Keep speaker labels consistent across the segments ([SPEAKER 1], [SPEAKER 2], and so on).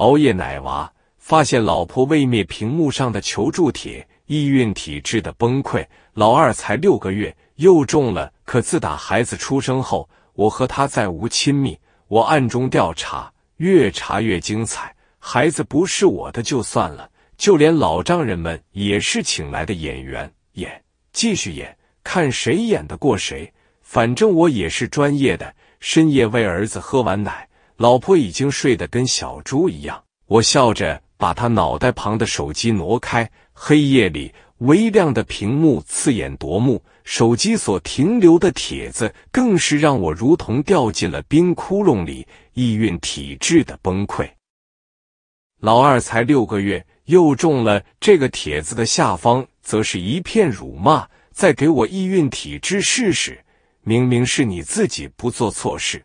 [SPEAKER 1] 熬夜奶娃，发现老婆未灭屏幕上的求助帖，易孕体质的崩溃。老二才六个月又重了，可自打孩子出生后，我和他再无亲密。我暗中调查，越查越精彩。孩子不是我的就算了，就连老丈人们也是请来的演员，演，继续演，看谁演得过谁。反正我也是专业的。深夜喂儿子喝完奶。老婆已经睡得跟小猪一样，我笑着把她脑袋旁的手机挪开。黑夜里微亮的屏幕刺眼夺目，手机所停留的帖子更是让我如同掉进了冰窟窿里，意蕴体质的崩溃。老二才六个月，又中了这个帖子的下方，则是一片辱骂。再给我意蕴体质试试，明明是你自己不做错事。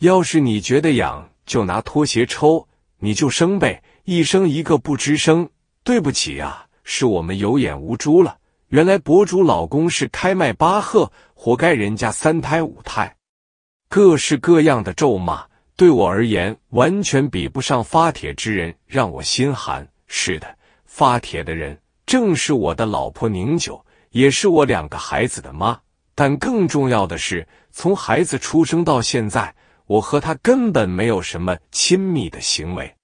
[SPEAKER 1] 要是你觉得痒，就拿拖鞋抽，你就生呗，一生一个不吱声。对不起呀，是我们有眼无珠了。原来博主老公是开迈巴赫，活该人家三胎五胎，各式各样的咒骂，对我而言完全比不上发帖之人，让我心寒。是的，发帖的人正是我的老婆宁九，也是我两个孩子的妈，但更重要的是，从孩子出生到现在。我和他根本没有什么亲密的行为，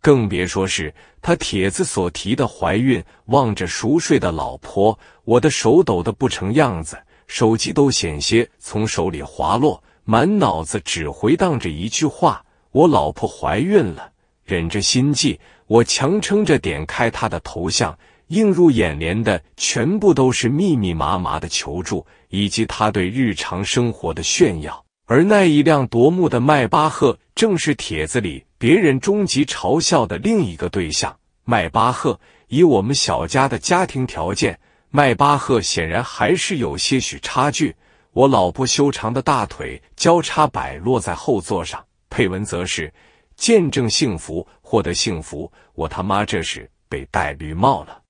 [SPEAKER 1] 更别说是他帖子所提的怀孕。望着熟睡的老婆，我的手抖得不成样子，手机都险些从手里滑落。满脑子只回荡着一句话：“我老婆怀孕了。”忍着心悸，我强撑着点开他的头像，映入眼帘的全部都是密密麻麻的求助，以及他对日常生活的炫耀。而那一辆夺目的迈巴赫，正是帖子里别人终极嘲笑的另一个对象。迈巴赫，以我们小家的家庭条件，迈巴赫显然还是有些许差距。我老婆修长的大腿交叉摆落在后座上，配文则是见证幸福，获得幸福。我他妈这是被戴绿帽了，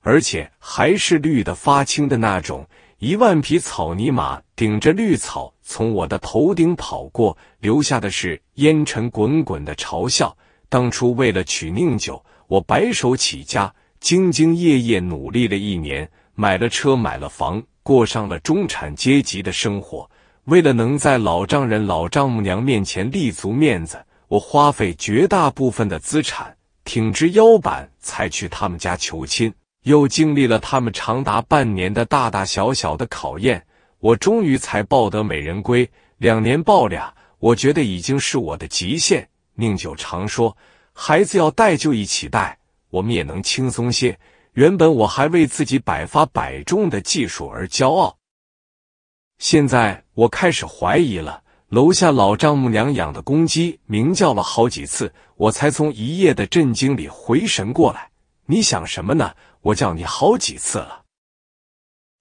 [SPEAKER 1] 而且还是绿的发青的那种。一万匹草泥马顶着绿草从我的头顶跑过，留下的是烟尘滚滚的嘲笑。当初为了娶宁九，我白手起家，兢兢业业努力了一年，买了车，买了房，过上了中产阶级的生活。为了能在老丈人、老丈母娘面前立足面子，我花费绝大部分的资产，挺直腰板才去他们家求亲。又经历了他们长达半年的大大小小的考验，我终于才抱得美人归。两年抱俩，我觉得已经是我的极限。宁九常说：“孩子要带就一起带，我们也能轻松些。”原本我还为自己百发百中的技术而骄傲，现在我开始怀疑了。楼下老丈母娘养的公鸡鸣叫了好几次，我才从一夜的震惊里回神过来。你想什么呢？我叫你好几次了，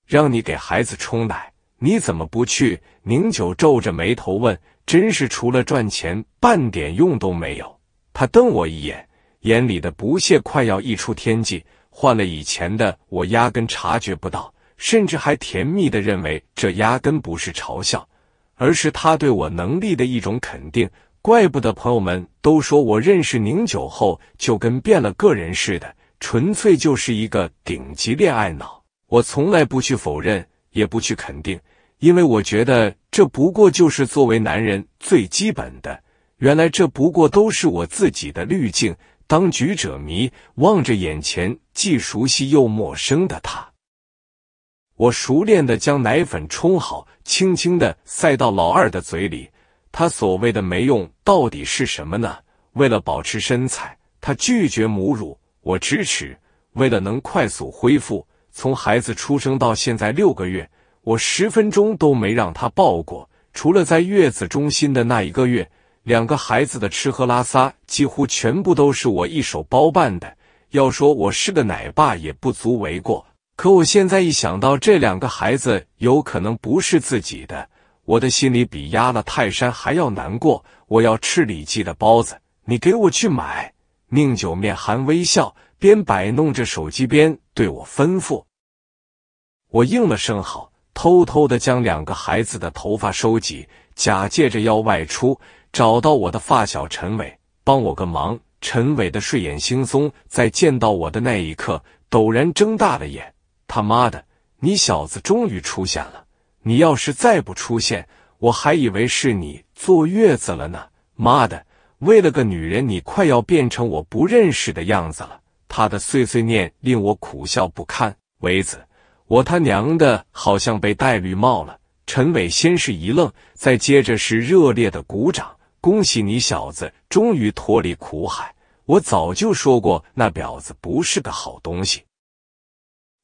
[SPEAKER 1] 让你给孩子冲奶，你怎么不去？宁九皱着眉头问：“真是除了赚钱，半点用都没有。”他瞪我一眼，眼里的不屑快要溢出天际。换了以前的我，压根察觉不到，甚至还甜蜜的认为这压根不是嘲笑，而是他对我能力的一种肯定。怪不得朋友们都说我认识宁九后，就跟变了个人似的。纯粹就是一个顶级恋爱脑，我从来不去否认，也不去肯定，因为我觉得这不过就是作为男人最基本的。原来这不过都是我自己的滤镜。当局者迷，望着眼前既熟悉又陌生的他，我熟练的将奶粉冲好，轻轻的塞到老二的嘴里。他所谓的没用到底是什么呢？为了保持身材，他拒绝母乳。我支持。为了能快速恢复，从孩子出生到现在六个月，我十分钟都没让他抱过，除了在月子中心的那一个月。两个孩子的吃喝拉撒几乎全部都是我一手包办的。要说我是个奶爸也不足为过。可我现在一想到这两个孩子有可能不是自己的，我的心里比压了泰山还要难过。我要吃里脊的包子，你给我去买。宁九面含微笑，边摆弄着手机边对我吩咐：“我应了声好，偷偷的将两个孩子的头发收集，假借着要外出，找到我的发小陈伟，帮我个忙。”陈伟的睡眼惺忪，在见到我的那一刻，陡然睁大了眼：“他妈的，你小子终于出现了！你要是再不出现，我还以为是你坐月子了呢！妈的！”为了个女人，你快要变成我不认识的样子了。他的碎碎念令我苦笑不堪。维子，我他娘的好像被戴绿帽了。陈伟先是一愣，再接着是热烈的鼓掌。恭喜你小子，终于脱离苦海。我早就说过，那婊子不是个好东西。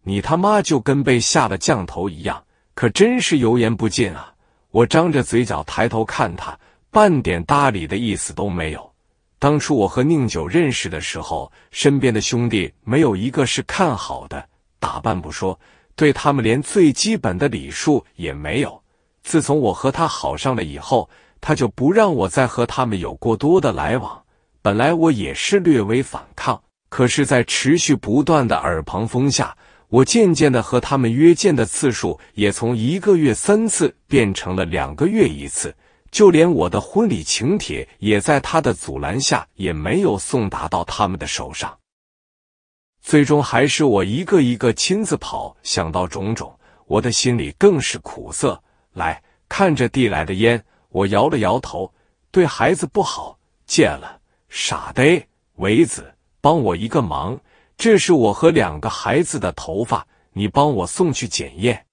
[SPEAKER 1] 你他妈就跟被下了降头一样，可真是油盐不进啊！我张着嘴角抬头看他。半点搭理的意思都没有。当初我和宁九认识的时候，身边的兄弟没有一个是看好的，打扮不说，对他们连最基本的礼数也没有。自从我和他好上了以后，他就不让我再和他们有过多的来往。本来我也是略微反抗，可是，在持续不断的耳旁风下，我渐渐的和他们约见的次数也从一个月三次变成了两个月一次。就连我的婚礼请帖也在他的阻拦下也没有送达到他们的手上。最终还是我一个一个亲自跑，想到种种，我的心里更是苦涩。来，看着递来的烟，我摇了摇头，对孩子不好，戒了。傻的，维子，帮我一个忙，这是我和两个孩子的头发，你帮我送去检验。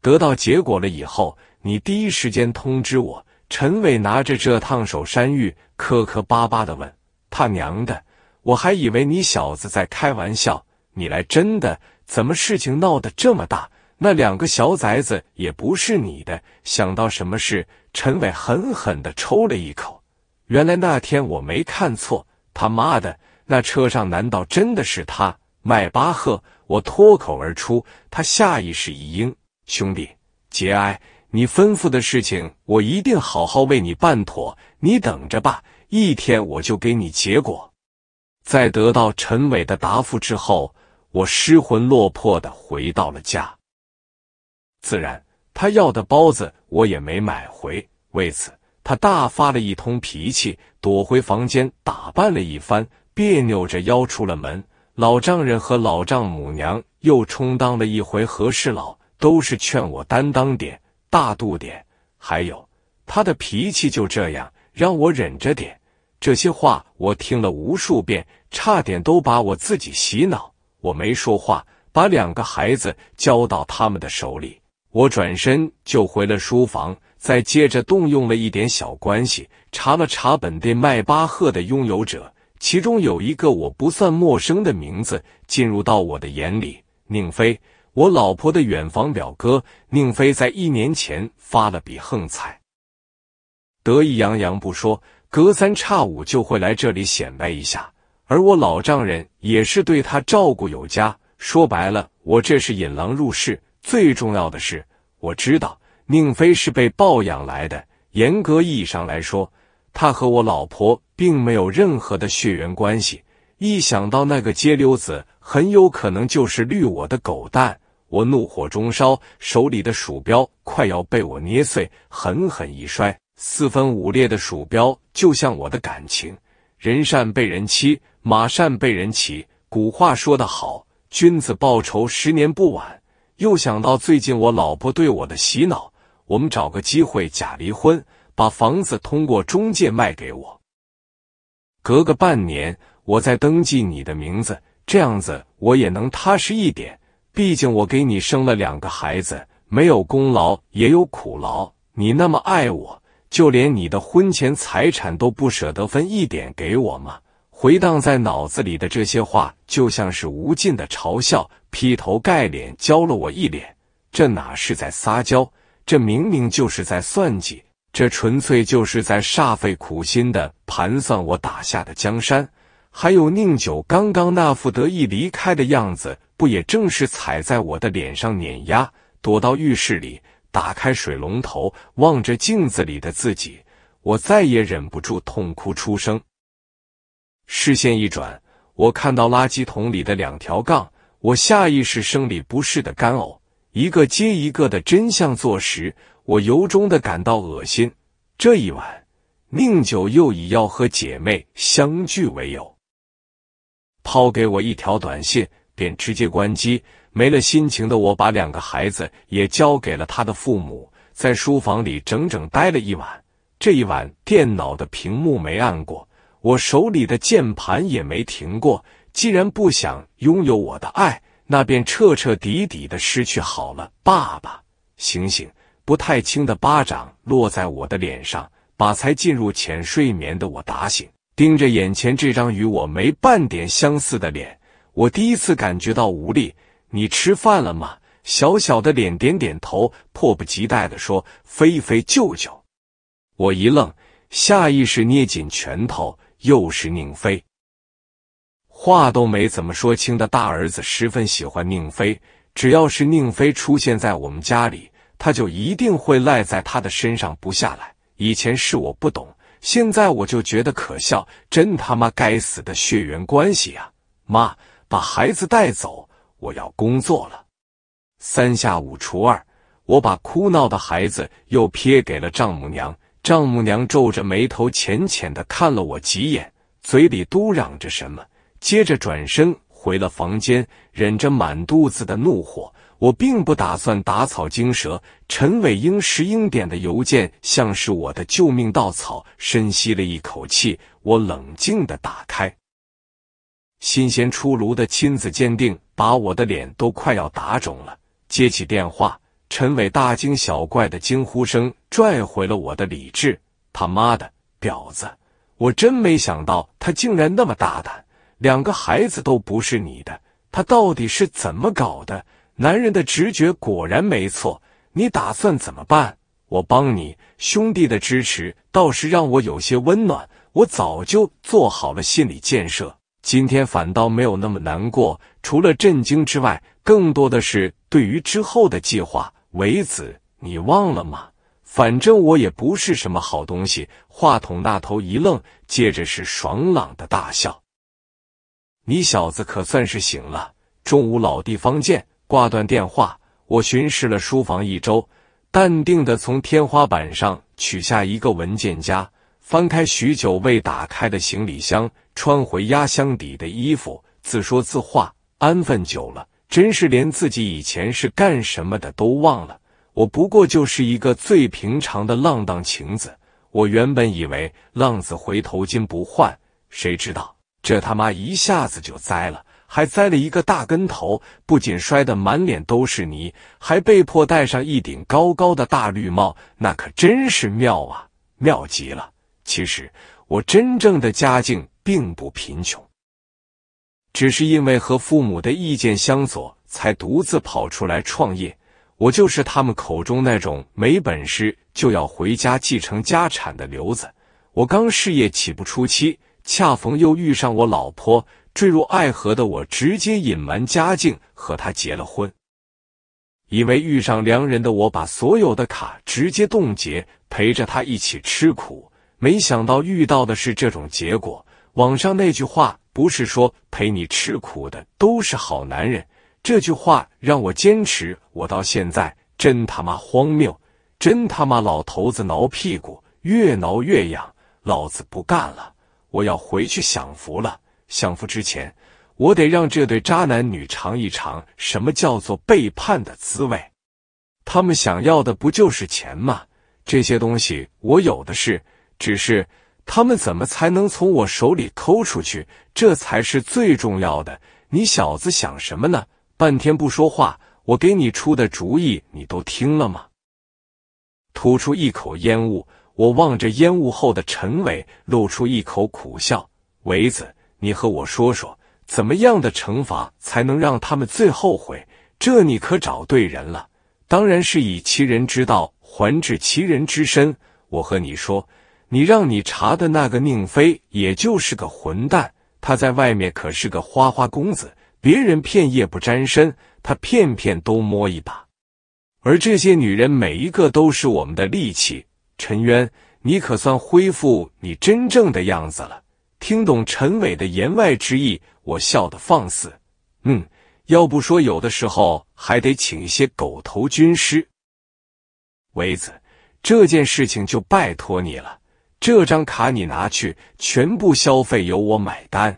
[SPEAKER 1] 得到结果了以后。你第一时间通知我，陈伟拿着这烫手山芋，磕磕巴巴地问：“他娘的，我还以为你小子在开玩笑，你来真的？怎么事情闹得这么大？那两个小崽子也不是你的。”想到什么事，陈伟狠狠地抽了一口。原来那天我没看错，他妈的，那车上难道真的是他？迈巴赫！我脱口而出。他下意识一应：“兄弟，节哀。”你吩咐的事情，我一定好好为你办妥。你等着吧，一天我就给你结果。在得到陈伟的答复之后，我失魂落魄的回到了家。自然，他要的包子我也没买回，为此他大发了一通脾气，躲回房间打扮了一番，别扭着腰出了门。老丈人和老丈母娘又充当了一回和事佬，都是劝我担当点。大度点，还有他的脾气就这样，让我忍着点。这些话我听了无数遍，差点都把我自己洗脑。我没说话，把两个孩子交到他们的手里，我转身就回了书房。再接着动用了一点小关系，查了查本地迈巴赫的拥有者，其中有一个我不算陌生的名字进入到我的眼里，宁飞。我老婆的远房表哥宁飞在一年前发了笔横财，得意洋洋不说，隔三差五就会来这里显摆一下。而我老丈人也是对他照顾有加。说白了，我这是引狼入室。最重要的是，我知道宁飞是被抱养来的，严格意义上来说，他和我老婆并没有任何的血缘关系。一想到那个街溜子很有可能就是绿我的狗蛋。我怒火中烧，手里的鼠标快要被我捏碎，狠狠一摔，四分五裂的鼠标就像我的感情，人善被人欺，马善被人骑。古话说得好，君子报仇，十年不晚。又想到最近我老婆对我的洗脑，我们找个机会假离婚，把房子通过中介卖给我，隔个半年，我再登记你的名字，这样子我也能踏实一点。毕竟我给你生了两个孩子，没有功劳也有苦劳。你那么爱我，就连你的婚前财产都不舍得分一点给我吗？回荡在脑子里的这些话，就像是无尽的嘲笑，劈头盖脸浇了我一脸。这哪是在撒娇？这明明就是在算计，这纯粹就是在煞费苦心的盘算我打下的江山。还有宁九刚刚那副得意离开的样子。不也正是踩在我的脸上碾压？躲到浴室里，打开水龙头，望着镜子里的自己，我再也忍不住，痛哭出声。视线一转，我看到垃圾桶里的两条杠，我下意识生理不适的干呕，一个接一个的真相坐实，我由衷的感到恶心。这一晚，宁九又以要和姐妹相聚为由，抛给我一条短信。便直接关机，没了心情的我，把两个孩子也交给了他的父母，在书房里整整待了一晚。这一晚，电脑的屏幕没按过，我手里的键盘也没停过。既然不想拥有我的爱，那便彻彻底底的失去好了。爸爸，醒醒！不太轻的巴掌落在我的脸上，把才进入浅睡眠的我打醒，盯着眼前这张与我没半点相似的脸。我第一次感觉到无力。你吃饭了吗？小小的脸点点头，迫不及待的说：“菲菲，舅舅。”我一愣，下意识捏紧拳头。又是宁飞，话都没怎么说清的大儿子十分喜欢宁飞，只要是宁飞出现在我们家里，他就一定会赖在他的身上不下来。以前是我不懂，现在我就觉得可笑，真他妈该死的血缘关系呀，妈。把孩子带走，我要工作了。三下五除二，我把哭闹的孩子又撇给了丈母娘。丈母娘皱着眉头，浅浅的看了我几眼，嘴里嘟嚷着什么，接着转身回了房间，忍着满肚子的怒火。我并不打算打草惊蛇。陈伟英石英点的邮件像是我的救命稻草，深吸了一口气，我冷静的打开。新鲜出炉的亲子鉴定把我的脸都快要打肿了。接起电话，陈伟大惊小怪的惊呼声拽回了我的理智。他妈的，婊子！我真没想到他竟然那么大胆，两个孩子都不是你的，他到底是怎么搞的？男人的直觉果然没错。你打算怎么办？我帮你。兄弟的支持倒是让我有些温暖。我早就做好了心理建设。今天反倒没有那么难过，除了震惊之外，更多的是对于之后的计划。唯子，你忘了吗？反正我也不是什么好东西。话筒那头一愣，接着是爽朗的大笑。你小子可算是醒了。中午老地方见。挂断电话，我巡视了书房一周，淡定的从天花板上取下一个文件夹，翻开许久未打开的行李箱。穿回压箱底的衣服，自说自话，安分久了，真是连自己以前是干什么的都忘了。我不过就是一个最平常的浪荡情子。我原本以为浪子回头金不换，谁知道这他妈一下子就栽了，还栽了一个大跟头。不仅摔得满脸都是泥，还被迫戴上一顶高高的大绿帽，那可真是妙啊，妙极了。其实我真正的家境。并不贫穷，只是因为和父母的意见相左，才独自跑出来创业。我就是他们口中那种没本事就要回家继承家产的流子。我刚事业起步初期，恰逢又遇上我老婆，坠入爱河的我直接隐瞒家境和她结了婚。以为遇上良人的我，把所有的卡直接冻结，陪着他一起吃苦。没想到遇到的是这种结果。网上那句话不是说陪你吃苦的都是好男人？这句话让我坚持，我到现在真他妈荒谬，真他妈老头子挠屁股，越挠越痒，老子不干了，我要回去享福了。享福之前，我得让这对渣男女尝一尝什么叫做背叛的滋味。他们想要的不就是钱吗？这些东西我有的是，只是。他们怎么才能从我手里抠出去？这才是最重要的。你小子想什么呢？半天不说话，我给你出的主意你都听了吗？吐出一口烟雾，我望着烟雾后的陈伟，露出一口苦笑。维子，你和我说说，怎么样的惩罚才能让他们最后悔？这你可找对人了。当然是以其人之道还治其人之身。我和你说。你让你查的那个宁妃，也就是个混蛋。她在外面可是个花花公子，别人片叶不沾身，他片片都摸一把。而这些女人每一个都是我们的利器。陈渊，你可算恢复你真正的样子了。听懂陈伟的言外之意，我笑得放肆。嗯，要不说有的时候还得请一些狗头军师。伟子，这件事情就拜托你了。这张卡你拿去，全部消费由我买单。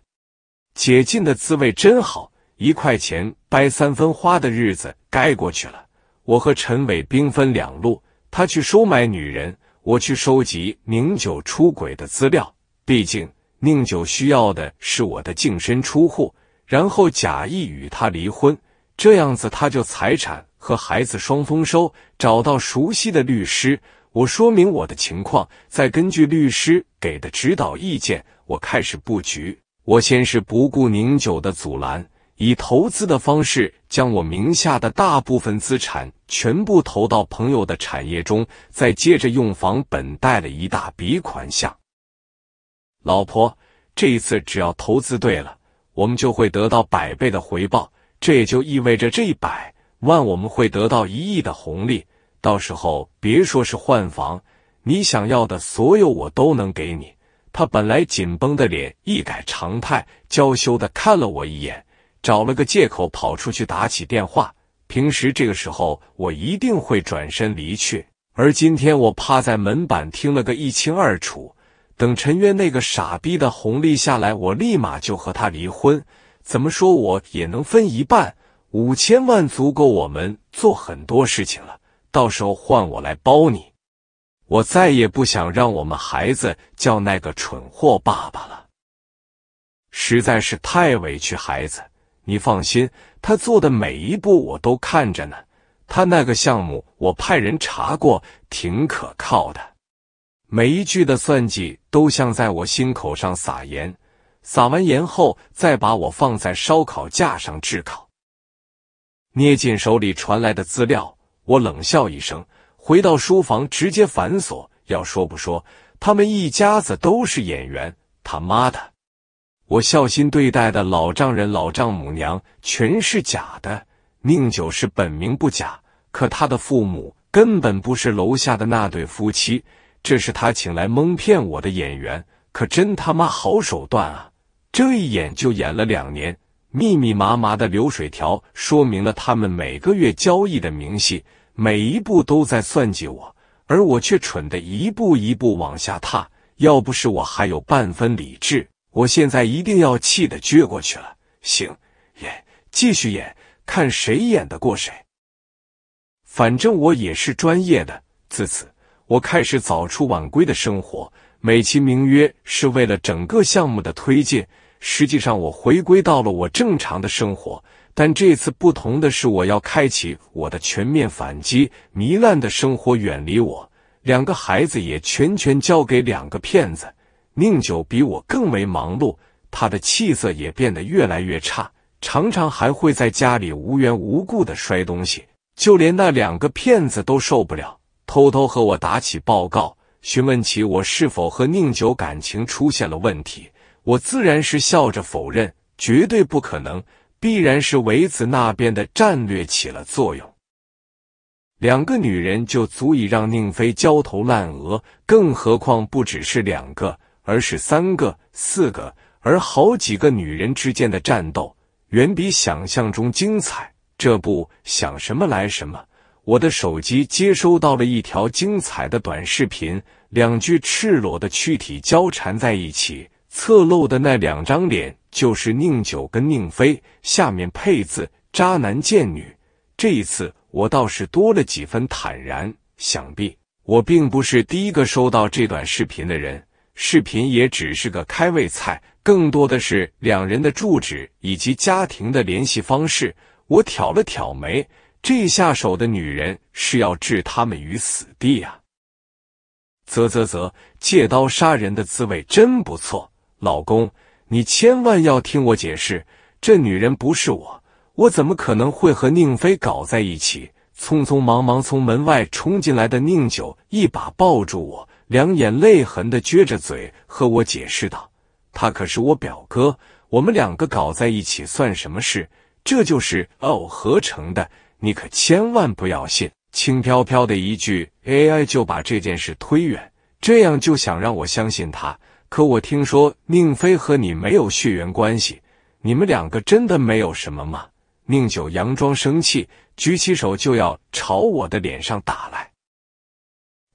[SPEAKER 1] 解禁的滋味真好，一块钱掰三分花的日子该过去了。我和陈伟兵分两路，他去收买女人，我去收集宁九出轨的资料。毕竟宁九需要的是我的净身出户，然后假意与他离婚，这样子他就财产和孩子双丰收。找到熟悉的律师。我说明我的情况，再根据律师给的指导意见，我开始布局。我先是不顾宁九的阻拦，以投资的方式将我名下的大部分资产全部投到朋友的产业中，再接着用房本贷了一大笔款项。老婆，这一次只要投资对了，我们就会得到百倍的回报，这也就意味着这一百万我们会得到一亿的红利。到时候别说是换房，你想要的所有我都能给你。他本来紧绷的脸一改常态，娇羞的看了我一眼，找了个借口跑出去打起电话。平时这个时候我一定会转身离去，而今天我趴在门板听了个一清二楚。等陈渊那个傻逼的红利下来，我立马就和他离婚。怎么说我也能分一半，五千万足够我们做很多事情了。到时候换我来包你，我再也不想让我们孩子叫那个蠢货爸爸了，实在是太委屈孩子。你放心，他做的每一步我都看着呢，他那个项目我派人查过，挺可靠的。每一句的算计都像在我心口上撒盐，撒完盐后再把我放在烧烤架上炙烤。捏紧手里传来的资料。我冷笑一声，回到书房，直接反锁。要说不说，他们一家子都是演员。他妈的，我孝心对待的老丈人、老丈母娘全是假的。宁九是本名不假，可他的父母根本不是楼下的那对夫妻，这是他请来蒙骗我的演员。可真他妈好手段啊！这一演就演了两年。密密麻麻的流水条说明了他们每个月交易的明细，每一步都在算计我，而我却蠢得一步一步往下踏。要不是我还有半分理智，我现在一定要气得撅过去了。行，演，继续演，看谁演得过谁。反正我也是专业的。自此，我开始早出晚归的生活，美其名曰是为了整个项目的推进。实际上，我回归到了我正常的生活，但这次不同的是，我要开启我的全面反击。糜烂的生活远离我，两个孩子也全权交给两个骗子。宁九比我更为忙碌，他的气色也变得越来越差，常常还会在家里无缘无故的摔东西，就连那两个骗子都受不了，偷偷和我打起报告，询问起我是否和宁九感情出现了问题。我自然是笑着否认，绝对不可能，必然是维子那边的战略起了作用。两个女人就足以让宁飞焦头烂额，更何况不只是两个，而是三个、四个，而好几个女人之间的战斗远比想象中精彩。这不想什么来什么，我的手机接收到了一条精彩的短视频，两具赤裸的躯体交缠在一起。侧漏的那两张脸就是宁九跟宁飞，下面配字“渣男贱女”。这一次我倒是多了几分坦然，想必我并不是第一个收到这段视频的人。视频也只是个开胃菜，更多的是两人的住址以及家庭的联系方式。我挑了挑眉，这下手的女人是要置他们于死地呀！啧啧啧，借刀杀人的滋味真不错。老公，你千万要听我解释，这女人不是我，我怎么可能会和宁飞搞在一起？匆匆忙忙从门外冲进来的宁九一把抱住我，两眼泪痕的撅着嘴和我解释道：“他可是我表哥，我们两个搞在一起算什么事？这就是哦合成的，你可千万不要信。”轻飘飘的一句 AI 就把这件事推远，这样就想让我相信他。可我听说宁飞和你没有血缘关系，你们两个真的没有什么吗？宁九佯装生气，举起手就要朝我的脸上打来。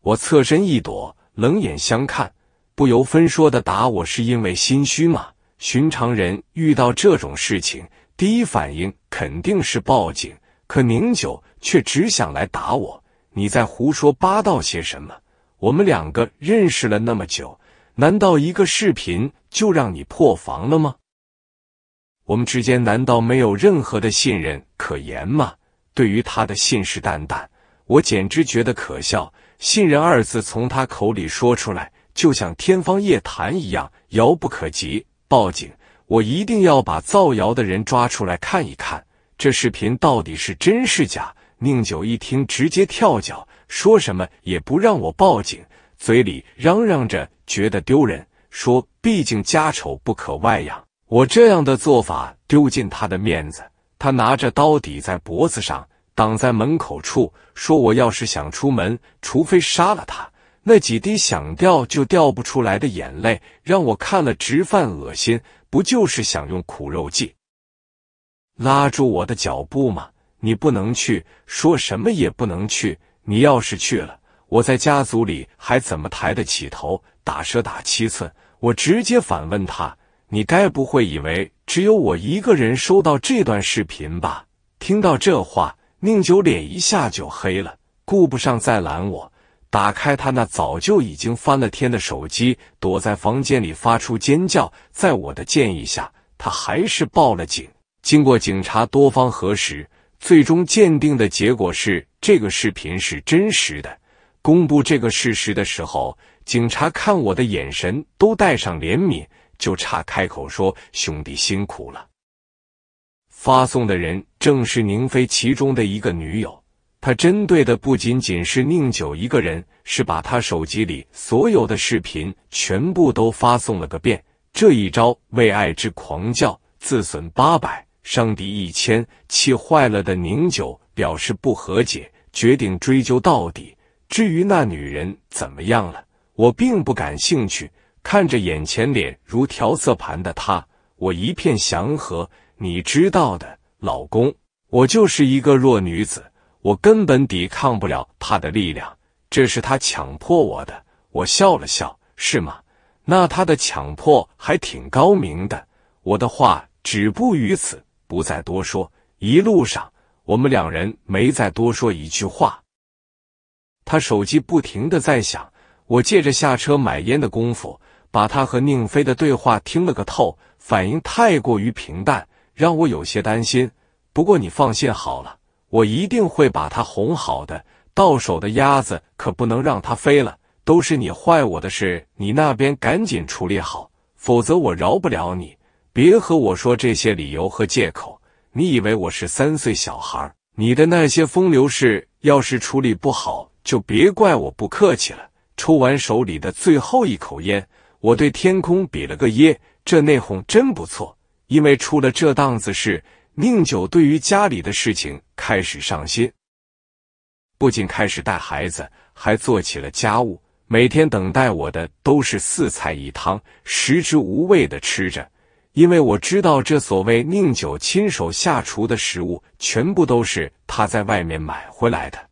[SPEAKER 1] 我侧身一躲，冷眼相看，不由分说的打我是因为心虚吗？寻常人遇到这种事情，第一反应肯定是报警，可宁九却只想来打我。你在胡说八道些什么？我们两个认识了那么久。难道一个视频就让你破防了吗？我们之间难道没有任何的信任可言吗？对于他的信誓旦旦，我简直觉得可笑。信任二字从他口里说出来，就像天方夜谭一样，遥不可及。报警！我一定要把造谣的人抓出来看一看，这视频到底是真是假？宁九一听，直接跳脚，说什么也不让我报警。嘴里嚷嚷着，觉得丢人，说：“毕竟家丑不可外扬，我这样的做法丢尽他的面子。”他拿着刀抵在脖子上，挡在门口处，说：“我要是想出门，除非杀了他。”那几滴想掉就掉不出来的眼泪，让我看了直犯恶心。不就是想用苦肉计，拉住我的脚步吗？你不能去，说什么也不能去。你要是去了，我在家族里还怎么抬得起头？打蛇打七寸，我直接反问他：“你该不会以为只有我一个人收到这段视频吧？”听到这话，宁九脸一下就黑了，顾不上再拦我，打开他那早就已经翻了天的手机，躲在房间里发出尖叫。在我的建议下，他还是报了警。经过警察多方核实，最终鉴定的结果是，这个视频是真实的。公布这个事实的时候，警察看我的眼神都带上怜悯，就差开口说：“兄弟辛苦了。”发送的人正是宁飞其中的一个女友，他针对的不仅仅是宁九一个人，是把他手机里所有的视频全部都发送了个遍。这一招为爱之狂叫，自损八百，伤敌一千。气坏了的宁九表示不和解，决定追究到底。至于那女人怎么样了，我并不感兴趣。看着眼前脸如调色盘的她，我一片祥和。你知道的，老公，我就是一个弱女子，我根本抵抗不了她的力量。这是她强迫我的。我笑了笑，是吗？那她的强迫还挺高明的。我的话止步于此，不再多说。一路上，我们两人没再多说一句话。他手机不停的在响，我借着下车买烟的功夫，把他和宁飞的对话听了个透。反应太过于平淡，让我有些担心。不过你放心好了，我一定会把他哄好的。到手的鸭子可不能让它飞了。都是你坏我的事，你那边赶紧处理好，否则我饶不了你。别和我说这些理由和借口，你以为我是三岁小孩？你的那些风流事要是处理不好。就别怪我不客气了。抽完手里的最后一口烟，我对天空比了个耶。这内讧真不错。因为出了这档子事，宁九对于家里的事情开始上心，不仅开始带孩子，还做起了家务。每天等待我的都是四菜一汤，食之无味的吃着。因为我知道，这所谓宁九亲手下厨的食物，全部都是他在外面买回来的。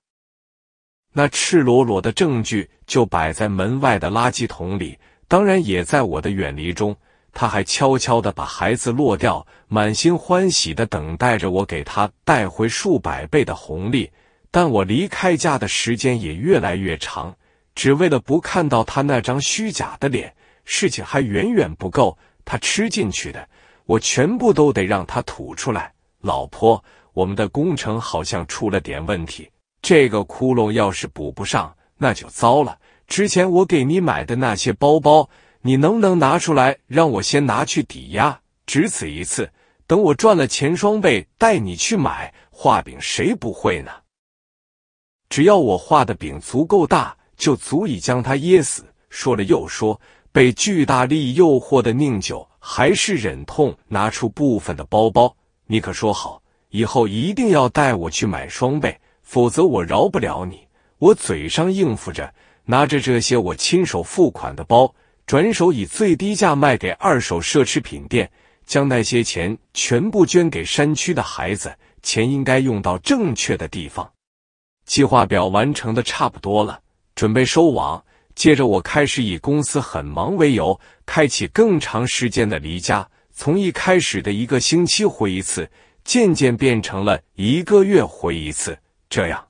[SPEAKER 1] 那赤裸裸的证据就摆在门外的垃圾桶里，当然也在我的远离中。他还悄悄的把孩子落掉，满心欢喜的等待着我给他带回数百倍的红利。但我离开家的时间也越来越长，只为了不看到他那张虚假的脸。事情还远远不够，他吃进去的，我全部都得让他吐出来。老婆，我们的工程好像出了点问题。这个窟窿要是补不上，那就糟了。之前我给你买的那些包包，你能不能拿出来让我先拿去抵押？只此一次，等我赚了钱双倍带你去买。画饼谁不会呢？只要我画的饼足够大，就足以将他噎死。说了又说，被巨大利益诱惑的宁九还是忍痛拿出部分的包包。你可说好，以后一定要带我去买双倍。否则我饶不了你。我嘴上应付着，拿着这些我亲手付款的包，转手以最低价卖给二手奢侈品店，将那些钱全部捐给山区的孩子。钱应该用到正确的地方。计划表完成的差不多了，准备收网。接着，我开始以公司很忙为由，开启更长时间的离家。从一开始的一个星期回一次，渐渐变成了一个月回一次。这样，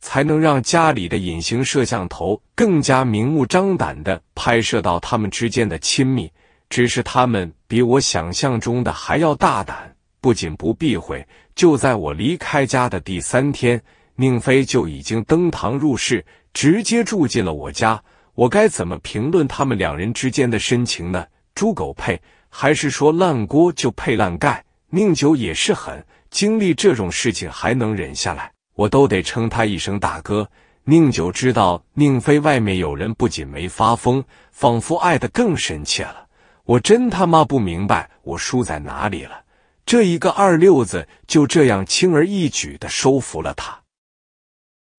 [SPEAKER 1] 才能让家里的隐形摄像头更加明目张胆的拍摄到他们之间的亲密。只是他们比我想象中的还要大胆，不仅不避讳，就在我离开家的第三天，宁飞就已经登堂入室，直接住进了我家。我该怎么评论他们两人之间的深情呢？猪狗配，还是说烂锅就配烂盖？宁九也是很。经历这种事情还能忍下来，我都得称他一声大哥。宁九知道宁飞外面有人，不仅没发疯，仿佛爱的更深切了。我真他妈不明白，我输在哪里了？这一个二六子就这样轻而易举的收服了他，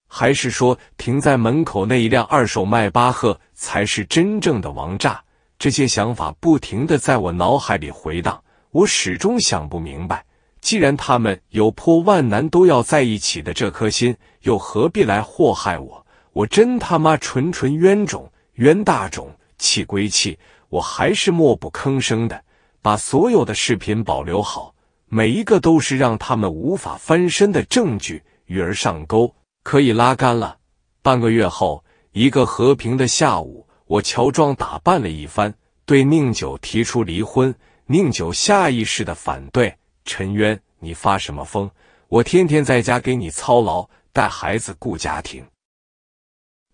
[SPEAKER 1] 还是说停在门口那一辆二手迈巴赫才是真正的王炸？这些想法不停的在我脑海里回荡，我始终想不明白。既然他们有破万难都要在一起的这颗心，又何必来祸害我？我真他妈纯纯冤种、冤大种！气归气，我还是默不吭声的，把所有的视频保留好，每一个都是让他们无法翻身的证据。鱼儿上钩，可以拉杆了。半个月后，一个和平的下午，我乔装打扮了一番，对宁九提出离婚。宁九下意识的反对。陈渊，你发什么疯？我天天在家给你操劳，带孩子顾家庭。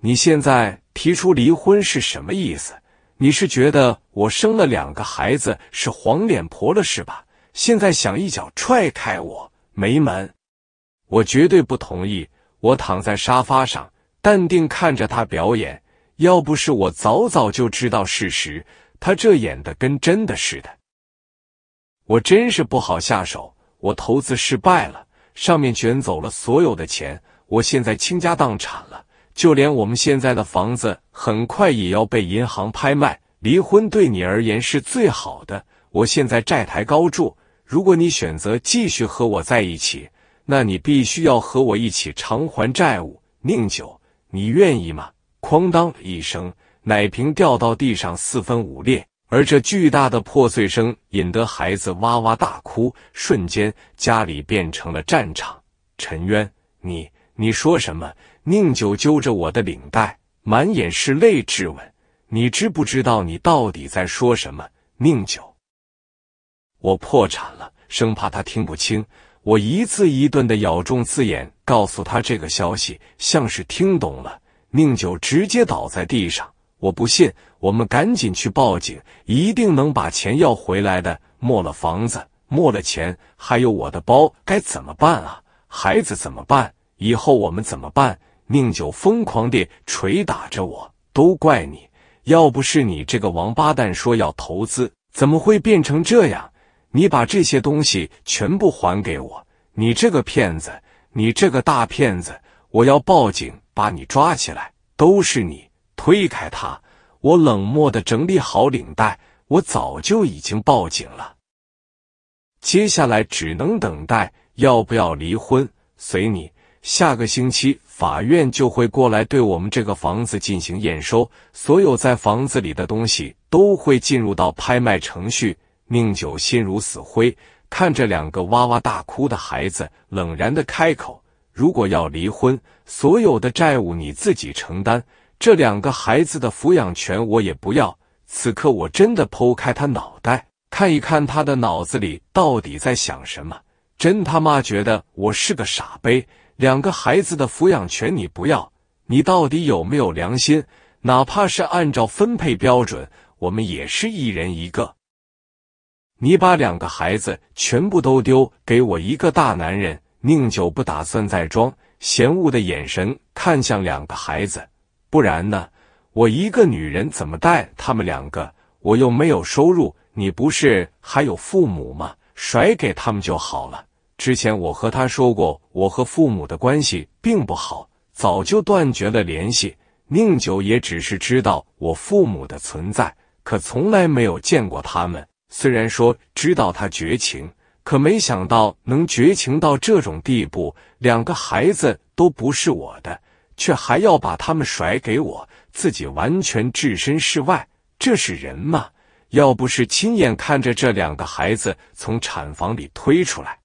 [SPEAKER 1] 你现在提出离婚是什么意思？你是觉得我生了两个孩子是黄脸婆了是吧？现在想一脚踹开我，没门！我绝对不同意。我躺在沙发上，淡定看着他表演。要不是我早早就知道事实，他这演的跟真的似的。我真是不好下手，我投资失败了，上面卷走了所有的钱，我现在倾家荡产了，就连我们现在的房子，很快也要被银行拍卖。离婚对你而言是最好的，我现在债台高筑。如果你选择继续和我在一起，那你必须要和我一起偿还债务。宁九，你愿意吗？哐当一声，奶瓶掉到地上，四分五裂。而这巨大的破碎声引得孩子哇哇大哭，瞬间家里变成了战场。陈渊，你你说什么？宁九揪着我的领带，满眼是泪质问：“你知不知道你到底在说什么？”宁九，我破产了，生怕他听不清，我一字一顿的咬中字眼，告诉他这个消息。像是听懂了，宁九直接倒在地上。我不信，我们赶紧去报警，一定能把钱要回来的。没了房子，没了钱，还有我的包，该怎么办啊？孩子怎么办？以后我们怎么办？宁九疯狂地捶打着我，都怪你！要不是你这个王八蛋说要投资，怎么会变成这样？你把这些东西全部还给我！你这个骗子！你这个大骗子！我要报警，把你抓起来！都是你！推开他，我冷漠的整理好领带。我早就已经报警了，接下来只能等待。要不要离婚，随你。下个星期法院就会过来对我们这个房子进行验收，所有在房子里的东西都会进入到拍卖程序。宁九心如死灰，看着两个哇哇大哭的孩子，冷然的开口：“如果要离婚，所有的债务你自己承担。”这两个孩子的抚养权我也不要。此刻我真的剖开他脑袋看一看他的脑子里到底在想什么。真他妈觉得我是个傻逼！两个孩子的抚养权你不要，你到底有没有良心？哪怕是按照分配标准，我们也是一人一个。你把两个孩子全部都丢给我一个大男人，宁久不打算再装，嫌恶的眼神看向两个孩子。不然呢？我一个女人怎么带他们两个？我又没有收入。你不是还有父母吗？甩给他们就好了。之前我和他说过，我和父母的关系并不好，早就断绝了联系。宁九也只是知道我父母的存在，可从来没有见过他们。虽然说知道他绝情，可没想到能绝情到这种地步。两个孩子都不是我的。却还要把他们甩给我，自己完全置身事外，这是人吗？要不是亲眼看着这两个孩子从产房里推出来，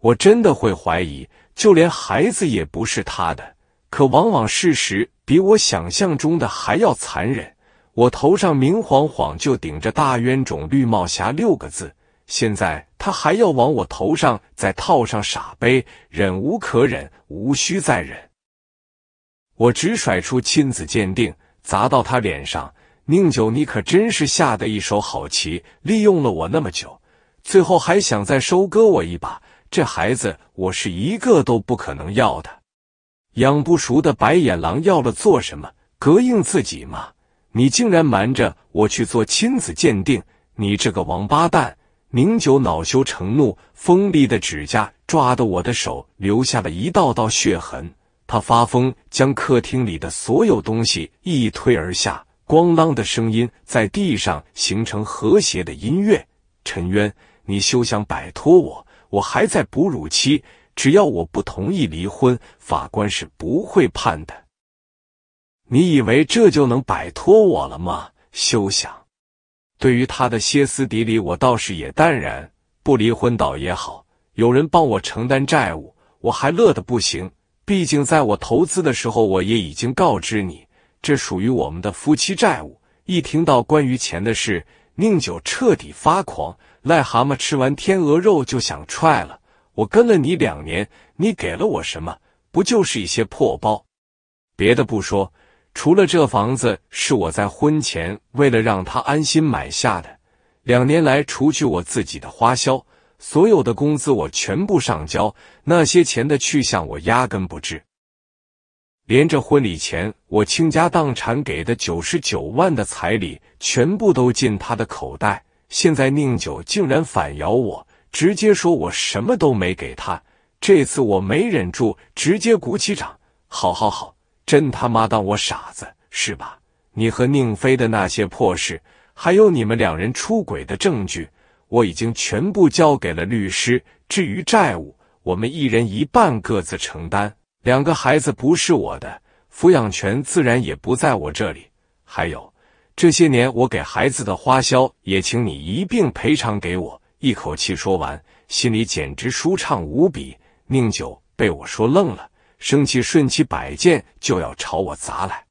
[SPEAKER 1] 我真的会怀疑，就连孩子也不是他的。可往往事实比我想象中的还要残忍。我头上明晃晃就顶着“大冤种”“绿帽侠”六个字，现在他还要往我头上再套上“傻杯，忍无可忍，无需再忍。我直甩出亲子鉴定，砸到他脸上。宁九，你可真是下的一手好棋，利用了我那么久，最后还想再收割我一把。这孩子，我是一个都不可能要的。养不熟的白眼狼，要了做什么？膈应自己吗？你竟然瞒着我去做亲子鉴定，你这个王八蛋！宁九恼羞成怒，锋利的指甲抓得我的手留下了一道道血痕。他发疯，将客厅里的所有东西一推而下，咣啷的声音在地上形成和谐的音乐。陈渊，你休想摆脱我！我还在哺乳期，只要我不同意离婚，法官是不会判的。你以为这就能摆脱我了吗？休想！对于他的歇斯底里，我倒是也淡然。不离婚倒也好，有人帮我承担债务，我还乐得不行。毕竟，在我投资的时候，我也已经告知你，这属于我们的夫妻债务。一听到关于钱的事，宁九彻底发狂，癞蛤蟆吃完天鹅肉就想踹了。我跟了你两年，你给了我什么？不就是一些破包？别的不说，除了这房子是我在婚前为了让他安心买下的，两年来除去我自己的花销。所有的工资我全部上交，那些钱的去向我压根不知。连着婚礼前我倾家荡产给的九十九万的彩礼，全部都进他的口袋。现在宁九竟然反咬我，直接说我什么都没给他。这次我没忍住，直接鼓起掌。好好好，真他妈当我傻子是吧？你和宁飞的那些破事，还有你们两人出轨的证据。我已经全部交给了律师。至于债务，我们一人一半，各自承担。两个孩子不是我的，抚养权自然也不在我这里。还有这些年我给孩子的花销，也请你一并赔偿给我。一口气说完，心里简直舒畅无比。宁九被我说愣了，生气顺起摆件就要朝我砸来：“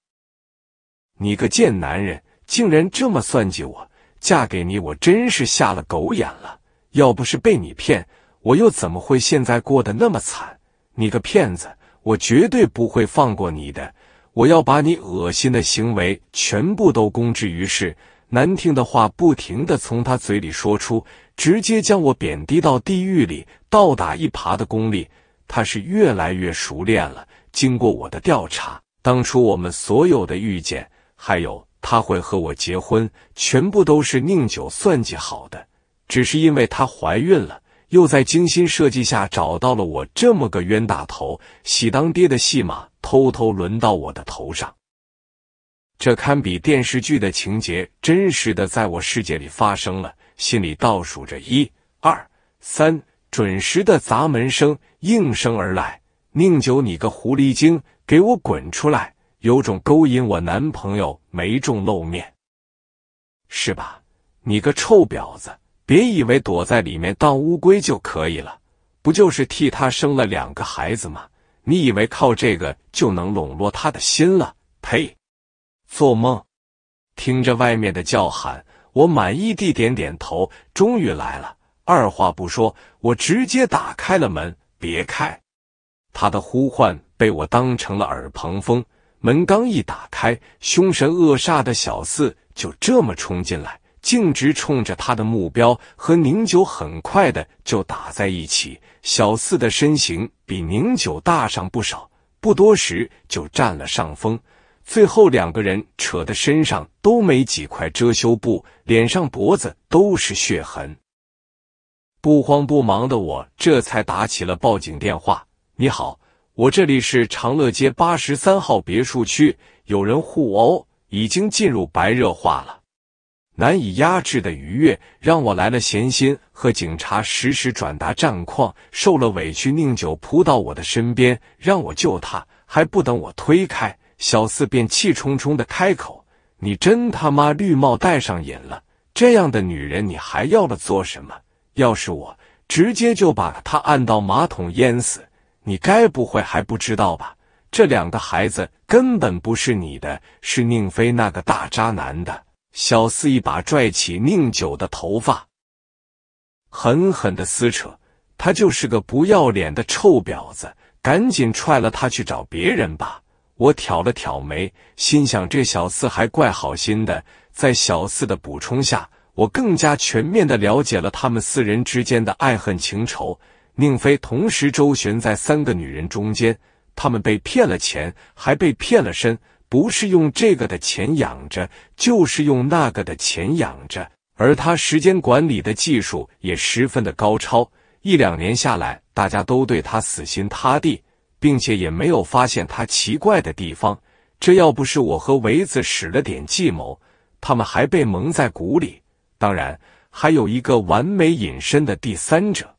[SPEAKER 1] 你个贱男人，竟然这么算计我！”嫁给你，我真是瞎了狗眼了。要不是被你骗，我又怎么会现在过得那么惨？你个骗子，我绝对不会放过你的！我要把你恶心的行为全部都公之于世，难听的话不停的从他嘴里说出，直接将我贬低到地狱里。倒打一耙的功力，他是越来越熟练了。经过我的调查，当初我们所有的遇见，还有。他会和我结婚，全部都是宁九算计好的，只是因为她怀孕了，又在精心设计下找到了我这么个冤大头，喜当爹的戏码偷偷轮到我的头上。这堪比电视剧的情节，真实的在我世界里发生了。心里倒数着一二三，准时的砸门声应声而来。宁九，你个狐狸精，给我滚出来！有种勾引我男朋友没中露面，是吧？你个臭婊子！别以为躲在里面当乌龟就可以了，不就是替他生了两个孩子吗？你以为靠这个就能笼络他的心了？呸！做梦！听着外面的叫喊，我满意地点点头，终于来了。二话不说，我直接打开了门。别开！他的呼唤被我当成了耳旁风。门刚一打开，凶神恶煞的小四就这么冲进来，径直冲着他的目标和宁九，很快的就打在一起。小四的身形比宁九大上不少，不多时就占了上风。最后两个人扯的身上都没几块遮羞布，脸上脖子都是血痕。不慌不忙的我这才打起了报警电话：“你好。”我这里是长乐街八十三号别墅区，有人互殴，已经进入白热化了，难以压制的愉悦让我来了闲心，和警察实时转达战况。受了委屈，宁九扑到我的身边，让我救他。还不等我推开，小四便气冲冲的开口：“你真他妈绿帽戴上瘾了，这样的女人你还要了做什么？要是我，直接就把他按到马桶淹死。”你该不会还不知道吧？这两个孩子根本不是你的，是宁飞那个大渣男的。小四一把拽起宁九的头发，狠狠的撕扯。他就是个不要脸的臭婊子，赶紧踹了他去找别人吧！我挑了挑眉，心想这小四还怪好心的。在小四的补充下，我更加全面的了解了他们四人之间的爱恨情仇。宁飞同时周旋在三个女人中间，他们被骗了钱，还被骗了身，不是用这个的钱养着，就是用那个的钱养着。而他时间管理的技术也十分的高超，一两年下来，大家都对他死心塌地，并且也没有发现他奇怪的地方。这要不是我和维子使了点计谋，他们还被蒙在鼓里。当然，还有一个完美隐身的第三者。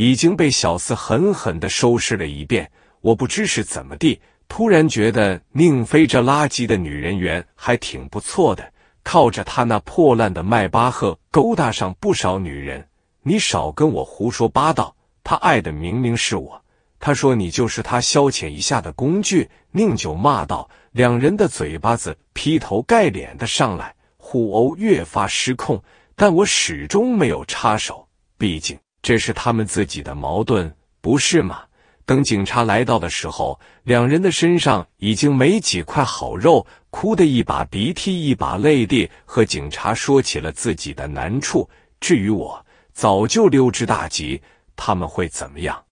[SPEAKER 1] 已经被小四狠狠的收拾了一遍，我不知是怎么地，突然觉得宁飞这垃圾的女人缘还挺不错的，靠着他那破烂的迈巴赫勾搭上不少女人。你少跟我胡说八道，他爱的明明是我。他说你就是他消遣一下的工具。宁九骂道，两人的嘴巴子劈头盖脸的上来，互殴越发失控，但我始终没有插手，毕竟。这是他们自己的矛盾，不是吗？等警察来到的时候，两人的身上已经没几块好肉，哭的一把鼻涕一把泪地和警察说起了自己的难处。至于我，早就溜之大吉。他们会怎么样？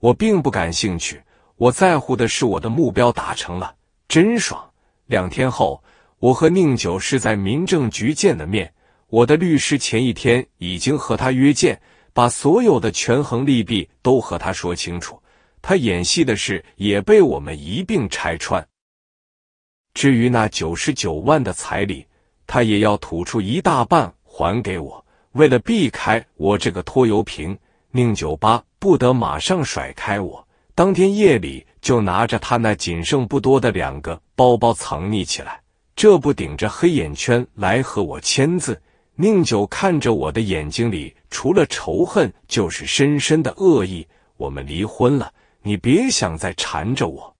[SPEAKER 1] 我并不感兴趣。我在乎的是我的目标达成了，真爽。两天后，我和宁九是在民政局见的面。我的律师前一天已经和他约见，把所有的权衡利弊都和他说清楚。他演戏的事也被我们一并拆穿。至于那九十九万的彩礼，他也要吐出一大半还给我。为了避开我这个拖油瓶，宁九八不得马上甩开我。当天夜里就拿着他那仅剩不多的两个包包藏匿起来，这不顶着黑眼圈来和我签字。宁九看着我的眼睛里，除了仇恨就是深深的恶意。我们离婚了，你别想再缠着我。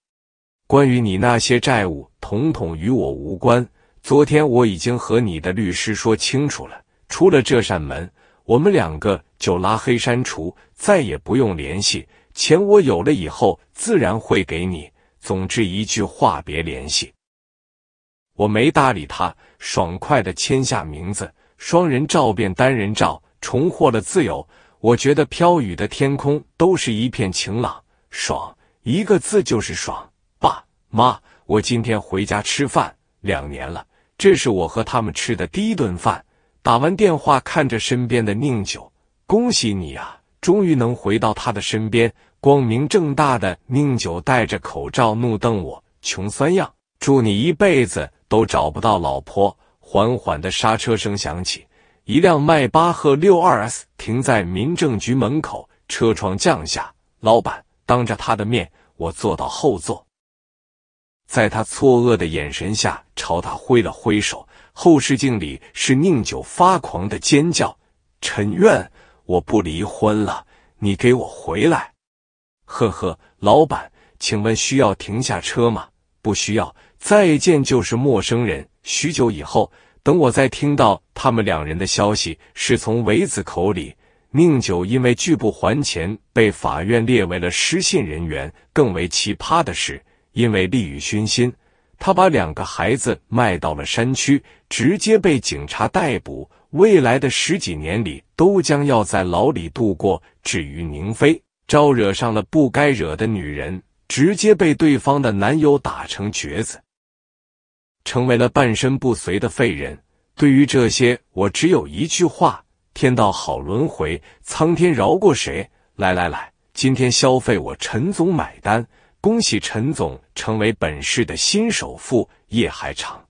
[SPEAKER 1] 关于你那些债务，统统与我无关。昨天我已经和你的律师说清楚了，出了这扇门，我们两个就拉黑删除，再也不用联系。钱我有了以后，自然会给你。总之一句话，别联系。我没搭理他，爽快的签下名字。双人照变单人照，重获了自由。我觉得飘雨的天空都是一片晴朗，爽，一个字就是爽。爸妈，我今天回家吃饭，两年了，这是我和他们吃的第一顿饭。打完电话，看着身边的宁九，恭喜你啊，终于能回到他的身边，光明正大的。宁九戴着口罩怒瞪我，穷酸样，祝你一辈子都找不到老婆。缓缓的刹车声响起，一辆迈巴赫 62S 停在民政局门口，车窗降下。老板，当着他的面，我坐到后座，在他错愕的眼神下，朝他挥了挥手。后视镜里是宁九发狂的尖叫：“陈愿，我不离婚了，你给我回来！”呵呵，老板，请问需要停下车吗？不需要。再见，就是陌生人。许久以后，等我再听到他们两人的消息，是从维子口里。宁九因为拒不还钱，被法院列为了失信人员。更为奇葩的是，因为利欲熏心，他把两个孩子卖到了山区，直接被警察逮捕，未来的十几年里都将要在牢里度过。至于宁飞，招惹上了不该惹的女人，直接被对方的男友打成瘸子。成为了半身不遂的废人。对于这些，我只有一句话：天道好轮回，苍天饶过谁？来来来，今天消费我陈总买单，恭喜陈总成为本市的新首富。夜还长。